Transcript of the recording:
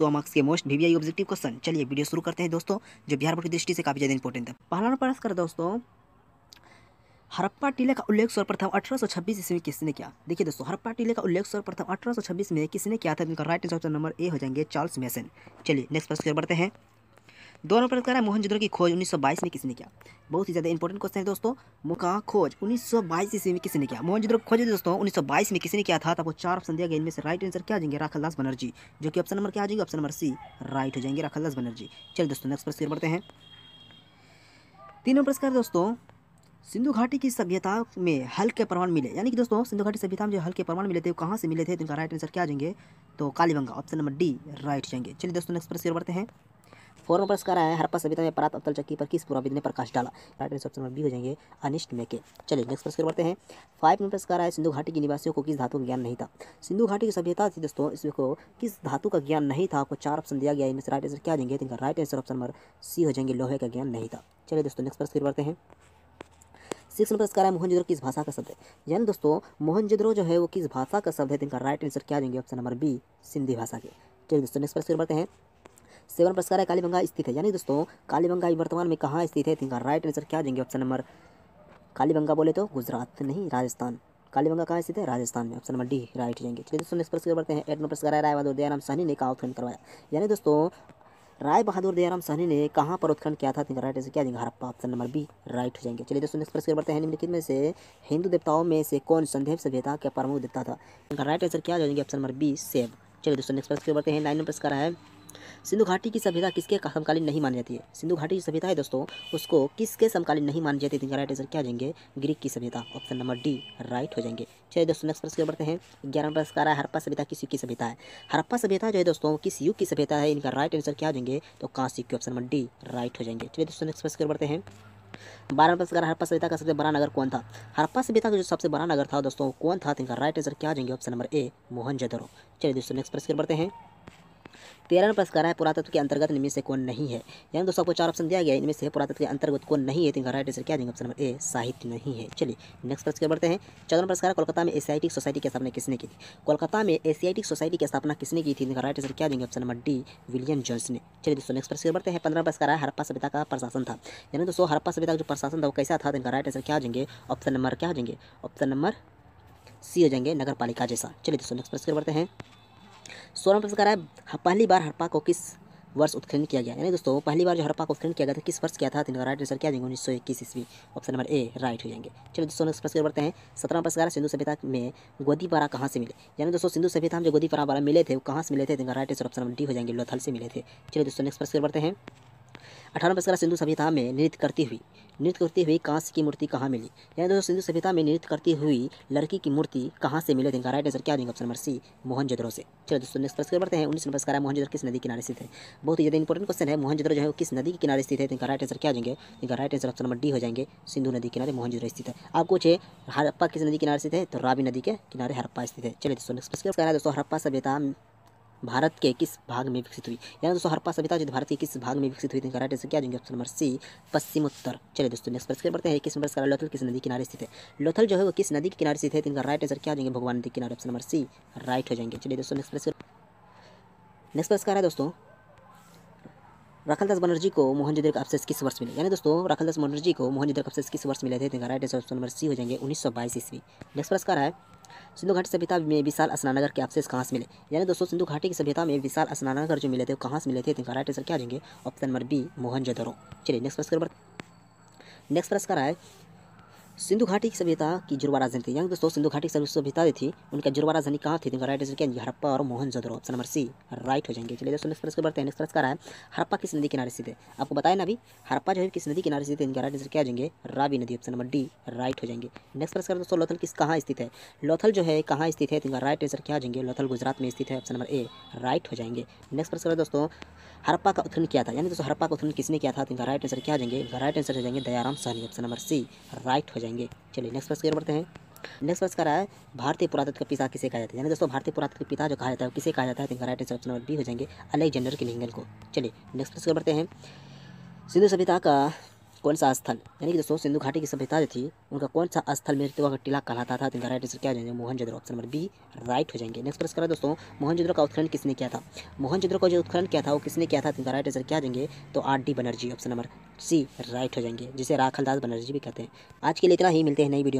सो marks के most VVI objective question चलिए video शुरू करते हैं दोस्तों जो बिहार बोर्ड की दृष्टि से काफ़ी ज़्यादा इंपॉर्टेंट है पहला नंबर कर दोस्तों हरप्पा टीले का उल्लेख सर्वप्रथम 1826 ईस्वी में किसने किया देखिए दोस्तों हरप्पा टीले का उल्लेख सर्वप्रथम 1826 में किसने किया था इनका राइट आंसर नंबर ए हो जाएंगे चार्ल्स मेसन चलिए नेक्स्ट प्रश्न बढ़ते हैं दोनों प्रश्न कह रहा है मोहनजोदड़ो की खोज 1922 में किसने किया बहुत ही ज़्यादा इंपॉर्टेंट क्वेश्चन है दोस्तों मुका खोज 1922 ईस्वी में किसने किया मोहनजोदड़ो खोज दोस्तों 1922 में किसने किया था आपको चार ऑप्शन दिया गया इनमें से राइट आंसर क्या जाएंगे राखलदास बनर्जी जो कि ऑप्शन नंबर क्या आ जाएंगे ऑप्शन नंबर सी राइट हो जाएंगे राखलदास बनर्जी चलिए दोस्तों नेक्स्ट प्रश्न बढ़ते हैं तीन नंबर प्रश्न दोस्तों सिंधु घाटी की सभ्यता में हल के प्रमाण मिले यानी कि दोस्तों सिंधु घाटी सभ्यता में जो हल के प्रमाण मिले थे कहाँ से मिले थे तो इनका राइट आंसर क्या आ जाएंगे तो Kalibangan option number D right जाएंगे चलिए दोस्तों नेक्स्ट प्रश्न बढ़ते हैं फॉरन पुरस्कार आया हरपा सभ्यता में परात अतल चक्की पर किस पुराविद ने प्रकाश डाला राइट आंसर ऑप्शन बी हो जाएंगे अनिष्ट मेके चलिए नेक्स्ट प्रश्न करते हैं फाइव नंबर पुरस्कार आया सिंधु घाटी के निवासियों को किस धातु का ज्ञान नहीं था सिंधु घाटी की सभ्यता थी दोस्तों इसमें को किस धातु का ज्ञान नहीं था आपको चार ऑप्शन दिया गया इनमें से राइट आंसर क्या देंगे इनका right answer option number C हो जाएंगे लोहे का ज्ञान नहीं था चलिए दोस्तों नेक्स्ट प्रश्न करते हैं सिक्स नंबर इसका है मोहनजोदड़ो किस भाषा का शब्द है यानी दोस्तों मोहनजोदड़ो जो है वो किस भाषा का शब्द है तो इनका राइट आंसर क्या देंगे ऑप्शन नंबर बी सिंधी भाषा के चलिए दोस्तों नेक्स्ट प्रश्न करते हैं सेवन प्रश्न है कालीबंगा स्थित है यानी दोस्तों कालीबंगा वर्तमान में कहाँ स्थित है इनका राइट आंसर क्या देंगे ऑप्शन नंबर कालीबंगा बोले तो गुजरात नहीं राजस्थान कालीबंगा कहाँ स्थित है राजस्थान में ऑप्शन नंबर डी राइट जाएंगे चलिए दोस्तों नेक्स्ट प्रश्न करते हैं एट नंबर प्रश्न राय बहादुर दयाराम सहनी ने कहा उत्खनन करवाया यानी दोस्तों राय बहादुर दयाराम सहनी ने कहाँ पर उत्खनन किया था इनका राइट आंसर क्या देंगे Harappa option number B right हो जाएंगे चलिए दोस्तों नेक्स्ट प्रश्न करते हैं निम्नलिखित में से हिंदू देवताओं में से कौन संदेव सभ्यता का प्रमुख देवता था इनका राइट आंसर क्या जाएंगे ऑप्शन नंबर बी सेव चलिए दोस्तों नेक्स्ट प्रश्न करते हैं नाइन नंबर प्रश्न है सिंधु घाटी की सभ्यता किसके समकालीन नहीं मानी जाती है सिंधु घाटी की सभ्यता है दोस्तों उसको किसके समकालीन नहीं मानी जाती है राइट तो आंसर क्या जाएंगे ग्रीक की सभ्यता ऑप्शन नंबर डी राइट हो जाएंगे चलिए दोस्तों नेक्स्ट प्रश्न बढ़ते हैं ग्यारह नंबर का रहा है हरप्पा सभ्यता किस युग की सभ्यता है हरप्पा सभ्यता जो है दोस्तों किस युग की सभ्यता है इनका राइट आंसर क्या जाएंगे तो कांसी के ऑप्शन नंबर डी राइट हो जाएंगे चलिए दोस्तों नेक्स्ट प्रश्न बढ़ते हैं बारह नंबर का हरप्पा सभ्यता का सबसे बड़ा नगर कौन था हरप्पा सभ्यता का जो सबसे बड़ा नगर था दोस्तों कौन था तो इनका राइट आंसर क्या जाएंगे ऑप्शन नंबर ए मोहन चलिए दोस्तों नेक्स्ट प्रश्न बढ़ते हैं तेरह नंबर इसका है पुरातत्व के अंतर्गत इनमें से कौन नहीं है यानी दोस्तों आपको चार ऑप्शन दिया गया इनमें से पुरातत्व के अंतर्गत कौन नहीं है तो इनका राइट आंसर क्या देंगे ऑप्शन नंबर ए साहित्य नहीं है चलिए नेक्स्ट प्रश्न बढ़ते हैं चौदह नंबर इसका कोलकाता में एशियाटिक सोसाइटी की स्थापना किसने की थी कोलकाता में एसियाटिक सोसाइटी की स्थापना किसने की थी इनका राइट आंसर क्या देंगे option number D William Jones ने चलिए दोस्तों नेक्स्ट प्रश्न बढ़ते हैं पंद्रह नंबर है हरप्पा सभ्यता का प्रशासन था यानी दोस्तों हरप्पा सभ्यता का जो प्रशासन था वो कैसा था तो इनका राइट आंसर क्या देंगे जाएंगे ऑप्शन नंबर क्या देंगे जाएंगे ऑप्शन नंबर सी हो जाएंगे नगर पालिका जैसा चलिए दोस्तों नेक्स्ट प्रश्न बढ़ते हैं सोलह प्रश्न रहा है पहली बार हड़प्पा को किस वर्ष उत्खनन किया गया यानी दोस्तों पहली बार जो हड़प्पा को उत्खनन किया गया था किस वर्ष किया था तीन तो राइट आंसर क्या देंगे उन्नीस सौ इक्कीस ईस्वी ऑप्शन नंबर ए राइट हो जाएंगे चलो दोस्तों नेक्स्ट प्रश्न बढ़ते हैं सत्रह प्रश्न सिंधु सभ्यता में गोदीपारा कहाँ से मिले यानी दोस्तों सिंधु सभ्यता में जो गोदीपारा वाला मिले थे वो कहाँ से मिले थे तीन तो right answer option number D हो जाएंगे लोथल से मिले थे चलिए दोस्तों नेक्स्ट प्रश्न बढ़ते हैं अठारह बरस का सिंधु सभ्यता में नृत्य करती हुई नृत्य करती हुई कांस की मूर्ति कहाँ मिली यानी दोस्तों सिंधु सभ्यता में नृत्य करती हुई लड़की की मूर्ति कहाँ से मिले इनका राइट आंसर क्या देंगे ऑप्शन नंबर सी मोहनजोदड़ो से चलो दोस्तों नेक्स्ट प्रश्न बढ़ते हैं उन्नीस नंबर का मोहनजोदड़ो किस नदी किनारे स्थित है बहुत ही ज़्यादा इंपॉर्टेंट क्वेश्चन है मोहन जो है किस नदी के किनारे स्थित है तो इनका राइट आंसर क्या देंगे इनका right answer option number D हो जाएंगे सिंधु नदी किनारे मोहनजोदड़ो स्थित है आप कुछ है हरप्पा किस नदी किनारे स्थित है तो रावी नदी के किनारे हरप्पा स्थित है चलिए दोस्तों नेक्स्ट प्रश्न दोस्तों हरप्पा सभ्यता भारत के किस भाग में विकसित हुई यानी दोस्तों हरपा सभ्यता जो भारत के किस भाग में विकसित हुई कराटे से क्या देंगे ऑप्शन नंबर सी पश्चिम उत्तर चलिए दोस्तों नेक्स्ट प्रश्न पढ़ते हैं किस नंबर का लोथल किस नदी किनारे स्थित है लोथल जो है वो किस नदी के किनारे स्थित है तो इनका राइट आंसर क्या देंगे भगवान नदी किनारे ऑप्शन नंबर सी राइट हो जाएंगे चलिए दोस्तों नेक्स्ट प्रश्न नेक्स्ट प्रश्न है दोस्तों रखलदास बनर्जी को मोहनजोदड़ो का अवशेष किस वर्ष मिले यानी दोस्तों रखलदास बनर्जी को मोहनजोदड़ो का अवशेष किस वर्ष मिले थे तो इनका right answer option number C हो जाएंगे उन्नीस सौ बाईस ईस्वी नेक्स्ट प्रश्न है सिंधु घाटी सभ्यता में विशाल स्नानगर के अवशेष कहाँ से मिले यानी दोस्तों सिंधु घाटी की सभ्यता में विशाल स्नानगर जो मिले थे कहाँ से मिले थे तो इनका राइट आंसर क्या देंगे ऑप्शन नंबर बी मोहनजोदड़ो चलिए नेक्स्ट प्रश्न नेक्स्ट प्रश्न का है सिंधु घाटी की सभ्यता की जुड़वा राजधानी थी यानी दोस्तों सिंधु घाटी की सभ्यता थी उनका जुड़वा राजधानी कहाँ थी इनका राइट आंसर क्या हड़प्पा और Mohenjodaro option number C right हो जाएंगे चलिए दोस्तों नेक्स्ट प्रश्न बढ़ते हैं नेक्स्ट प्रश्न का रहा है हरप्पा किस नदी किनारे स्थित है आपको बताया ना अभी हरप्पा जो है किस नदी किनारे स्थित है इनका राइट आंसर क्या जाएंगे रावी नदी ऑप्शन नंबर डी राइट हो जाएंगे नेक्स्ट प्रश्न दोस्तों लोथल किस कहाँ स्थित है लोथल जो है कहाँ स्थित है इनका राइट आंसर क्या जाएंगे लोथल गुजरात में स्थित है ऑप्शन नंबर ए राइट हो जाएंगे नेक्स्ट प्रश्न दोस्तों हरप्पा का उत्खनन किया था यानी दोस्तों हरप्पा का उत्खनन किसने किया था तो इनका राइट आंसर क्या जाएंगे राइट आंसर हो जाएंगे Dayaram Sahni option number C right हो जाएंगे करेंगे चलिए नेक्स्ट प्रश्न की ओर बढ़ते हैं नेक्स्ट प्रश्न रहा है भारतीय पुरातत्व का पिता किसे कहा जाता है यानी दोस्तों भारतीय पुरातत्व का पिता जो कहा जाता है किसे कहा जाता है तो right answer option number B हो जाएंगे अलेक्जेंडर के लिंगल को चलिए नेक्स्ट प्रश्न की ओर बढ़ते हैं सिंधु सभ्यता का कौन सा स्थल यानी कि दोस्तों सिंधु घाटी की सभ्यता जो थी उनका कौन सा स्थल तो का टीला कहलाता था तो इनका राइट आंसर क्या हो जाएंगे Mohenjodaro option number B right हो जाएंगे नेक्स्ट प्रश्न करें दोस्तों मोहनजोदड़ो का उत्खनन किसने किया था मोहनजोदड़ो का जो उत्खनन किया था वो किसने किया था तो इनका राइट आंसर क्या देंगे जाएंगे तो R D Banerjee option number C right हो जाएंगे जिसे राखलदास बनर्जी भी कहते हैं आज के लिए इतना ही मिलते हैं नई वीडियो में